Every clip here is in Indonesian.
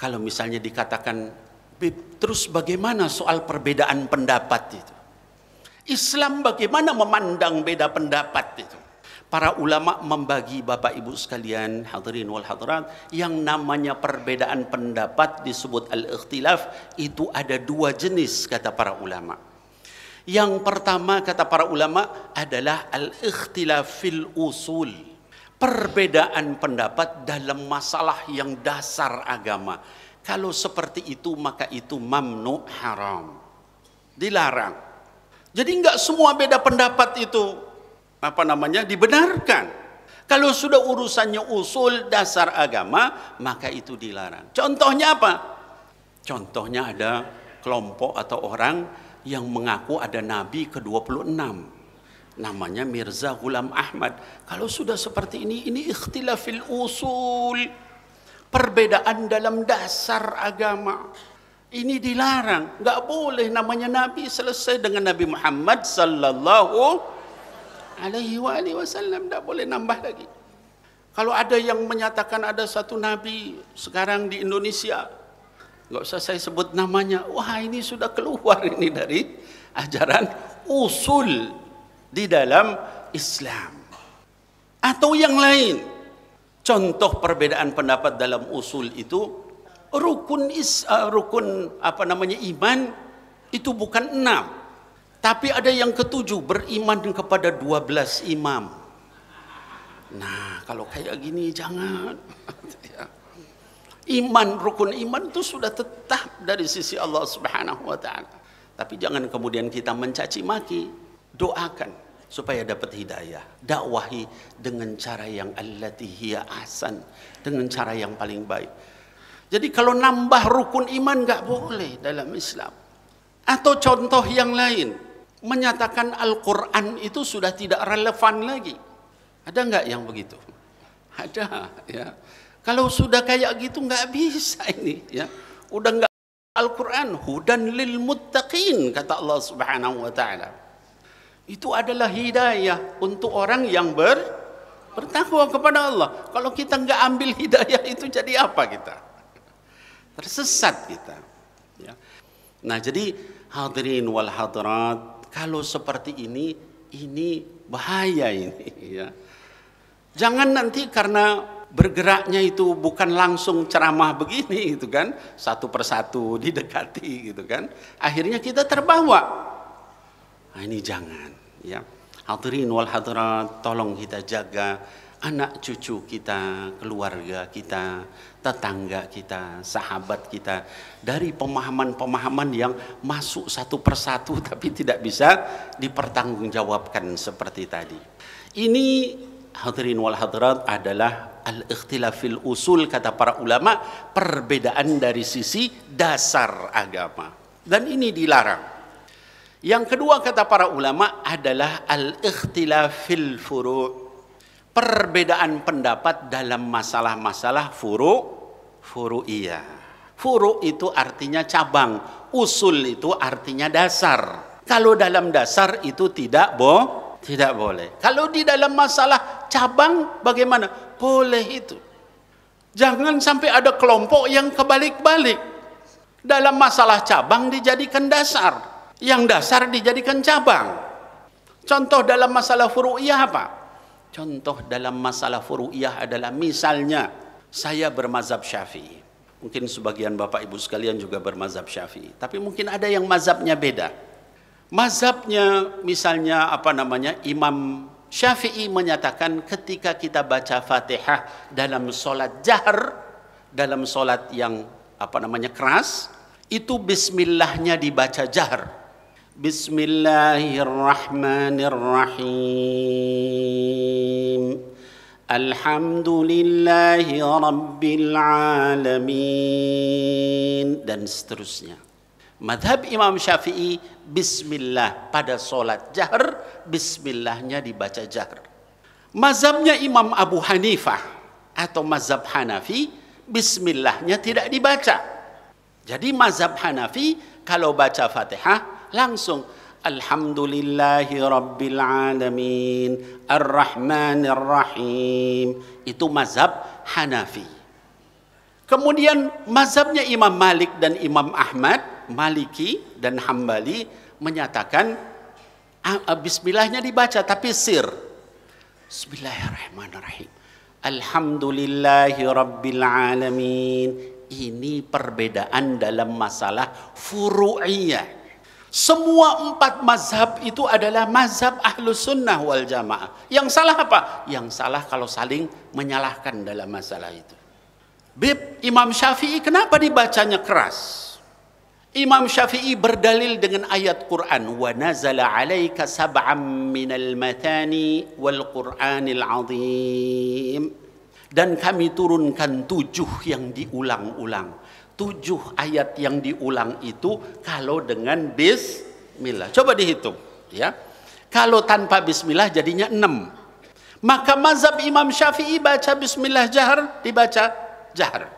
Kalau misalnya dikatakan, terus bagaimana soal perbedaan pendapat itu? Islam bagaimana memandang beda pendapat itu? Para ulama membagi Bapak Ibu sekalian, hadirin wal hadirat, yang namanya perbedaan pendapat disebut al-ikhtilaf, itu ada dua jenis kata para ulama. Yang pertama kata para ulama adalah al-ikhtilaf fil usul perbedaan pendapat dalam masalah yang dasar agama. Kalau seperti itu maka itu mamnu haram. Dilarang. Jadi enggak semua beda pendapat itu apa namanya dibenarkan. Kalau sudah urusannya usul dasar agama maka itu dilarang. Contohnya apa? Contohnya ada kelompok atau orang yang mengaku ada nabi ke-26 namanya Mirza Ghulam Ahmad. Kalau sudah seperti ini, ini ikhtilafil usul. Perbedaan dalam dasar agama. Ini dilarang. Tidak boleh namanya Nabi selesai dengan Nabi Muhammad sallallahu alaihi wa alihi wasallam. Tidak boleh nambah lagi. Kalau ada yang menyatakan ada satu Nabi sekarang di Indonesia, tidak usah saya sebut namanya. Wah ini sudah keluar ini dari ajaran usul di dalam Islam. Atau yang lain. Contoh perbedaan pendapat dalam usul itu rukun is, uh, rukun apa namanya iman itu bukan enam tapi ada yang ketujuh beriman kepada dua belas imam nah kalau kayak gini jangan iman rukun iman itu sudah tetap dari sisi Allah Subhanahu wa taala tapi jangan kemudian kita mencaci maki Doakan supaya dapat hidayah. Dakwahi dengan cara yang allati hiya dengan cara yang paling baik. Jadi kalau nambah rukun iman nggak boleh dalam Islam. Atau contoh yang lain, menyatakan Al-Quran itu sudah tidak relevan lagi. Ada nggak yang begitu? Ada, ya. Kalau sudah kayak gitu nggak bisa ini, ya. Udah nggak Al-Quran, hudan lil muttaqin, kata Allah subhanahu wa ta'ala. Itu adalah hidayah untuk orang yang ber, bertakwa kepada Allah. Kalau kita nggak ambil hidayah itu jadi apa kita? Tersesat kita. Ya. Nah jadi hadirin wal hadirat, kalau seperti ini, ini bahaya ini. Ya. Jangan nanti karena bergeraknya itu bukan langsung ceramah begini gitu kan, satu persatu didekati gitu kan. Akhirnya kita terbawa Nah, ini jangan. Ya. Hadirin wal hadirat, tolong kita jaga anak cucu kita, keluarga kita, tetangga kita, sahabat kita dari pemahaman-pemahaman yang masuk satu persatu tapi tidak bisa dipertanggungjawabkan seperti tadi. Ini hadirin wal hadirat adalah al-ikhtilafil usul kata para ulama, perbedaan dari sisi dasar agama. Dan ini dilarang. Yang kedua kata para ulama adalah al-ikhtilafil furu' perbedaan pendapat dalam masalah-masalah furu' furu furu'iyah. Furu' itu artinya cabang, usul itu artinya dasar. Kalau dalam dasar itu tidak boh, tidak boleh. Kalau di dalam masalah cabang bagaimana? Boleh itu. Jangan sampai ada kelompok yang kebalik-balik. Dalam masalah cabang dijadikan dasar yang dasar dijadikan cabang. Contoh dalam masalah furu'iyah apa? Contoh dalam masalah furu'iyah adalah misalnya saya bermazhab syafi'i. Mungkin sebagian bapak ibu sekalian juga bermazhab syafi'i. Tapi mungkin ada yang mazhabnya beda. Mazhabnya misalnya apa namanya imam Syafi'i menyatakan ketika kita baca Fatihah dalam solat jahar, dalam solat yang apa namanya keras, itu bismillahnya dibaca jahar. بسم الله الرحمن الرحيم الحمد لله رب العالمين dan seterusnya Madhab Imam Syafi'i Bismillah pada solat jahr Bismillahnya dibaca jahr Mazhabnya Imam Abu Hanifah atau mazhab Hanafi Bismillahnya tidak dibaca jadi mazhab Hanafi kalau baca Fatihah langsung Alhamdulillahi Rabbil Alamin ar rahman ar Rahim Itu mazhab Hanafi Kemudian mazhabnya Imam Malik dan Imam Ahmad Maliki dan Hambali Menyatakan ah, ah, Bismillahnya dibaca tapi sir Bismillahirrahmanirrahim Alhamdulillahi Rabbil Alamin Ini perbedaan dalam masalah furu'iyah semua empat mazhab itu adalah mazhab ahlus sunnah wal jamaah. Yang salah apa? Yang salah kalau saling menyalahkan dalam masalah itu. Bib, Imam Syafi'i kenapa dibacanya keras? Imam Syafi'i berdalil dengan ayat Quran wa nazala alaika sab'am minal matani wal Qur'anil azim dan kami turunkan tujuh yang diulang-ulang tujuh ayat yang diulang itu kalau dengan bismillah. Coba dihitung ya. Kalau tanpa bismillah jadinya enam. Maka mazhab Imam Syafi'i baca bismillah jahar dibaca jahar.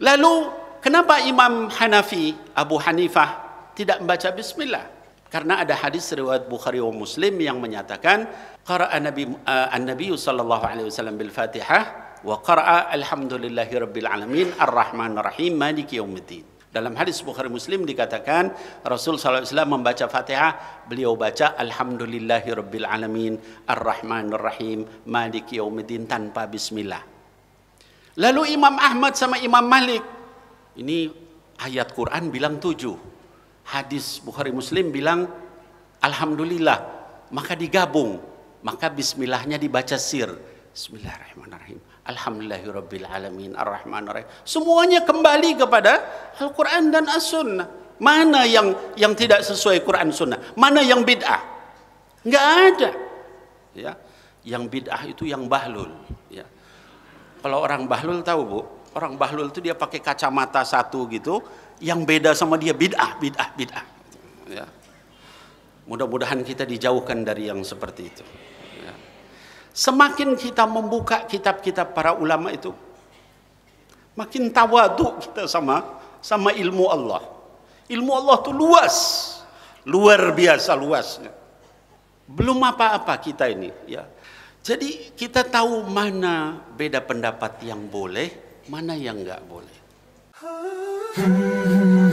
Lalu kenapa Imam Hanafi Abu Hanifah tidak membaca bismillah? Karena ada hadis riwayat Bukhari wa Muslim yang menyatakan qara'a Nabi uh, eh, An-Nabi sallallahu alaihi wasallam bil Fatihah wa qara'a alhamdulillahi rabbil alamin arrahman rahim maliki yaumiddin. Dalam hadis Bukhari Muslim dikatakan Rasul SAW membaca Fatihah, beliau baca alhamdulillahi rabbil alamin arrahman rahim maliki yaumiddin tanpa bismillah. Lalu Imam Ahmad sama Imam Malik ini ayat Quran bilang tujuh, hadis Bukhari Muslim bilang alhamdulillah maka digabung maka bismillahnya dibaca sir Bismillahirrahmanirrahim. Alhamdulillahirrabbilalamin Ar-Rahmanirrahim Semuanya kembali kepada Al-Quran dan As-Sunnah Mana yang yang tidak sesuai Quran Sunnah Mana yang bid'ah Enggak ada ya. Yang bid'ah itu yang bahlul ya. Kalau orang bahlul tahu bu Orang bahlul itu dia pakai kacamata satu gitu Yang beda sama dia bid'ah, bid'ah, bid'ah ya. Mudah-mudahan kita dijauhkan dari yang seperti itu Semakin kita membuka kitab-kitab para ulama itu, makin tawaduk kita sama sama ilmu Allah. Ilmu Allah itu luas, luar biasa luasnya. Belum apa-apa kita ini, ya. Jadi kita tahu mana beda pendapat yang boleh, mana yang nggak boleh. Hmm.